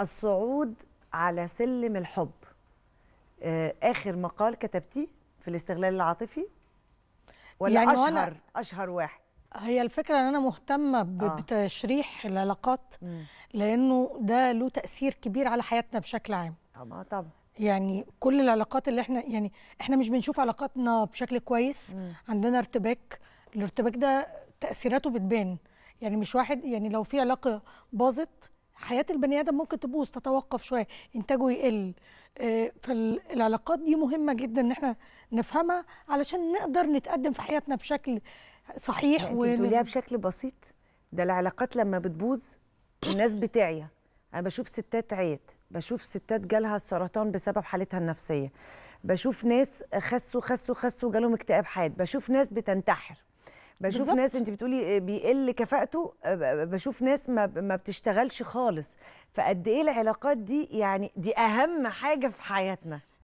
الصعود على سلم الحب آه، اخر مقال كتبتيه في الاستغلال العاطفي ولا يعني اشهر أنا اشهر واحد هي الفكره ان انا مهتمه آه. بتشريح العلاقات م. لانه ده له تاثير كبير على حياتنا بشكل عام اه طبعا يعني كل العلاقات اللي احنا يعني احنا مش بنشوف علاقاتنا بشكل كويس م. عندنا ارتباك الارتباك ده تاثيراته بتبان يعني مش واحد يعني لو في علاقه باظت حياه البني ادم ممكن تبوظ تتوقف شويه انتاجه يقل آه، فالعلاقات دي مهمه جدا ان احنا نفهمها علشان نقدر نتقدم في حياتنا بشكل صحيح يعني انت بتقوليها بشكل بسيط ده العلاقات لما بتبوظ الناس بتعيا انا بشوف ستات عيت بشوف ستات جالها السرطان بسبب حالتها النفسيه بشوف ناس خسوا خسوا خسوا جالهم اكتئاب حاد بشوف ناس بتنتحر بشوف بالزبط. ناس انت بتقولي آه، بيقل كفاءته آه، بشوف ناس ما ما بتشتغلش خالص فقد ايه العلاقات دي يعني دي اهم حاجه في حياتنا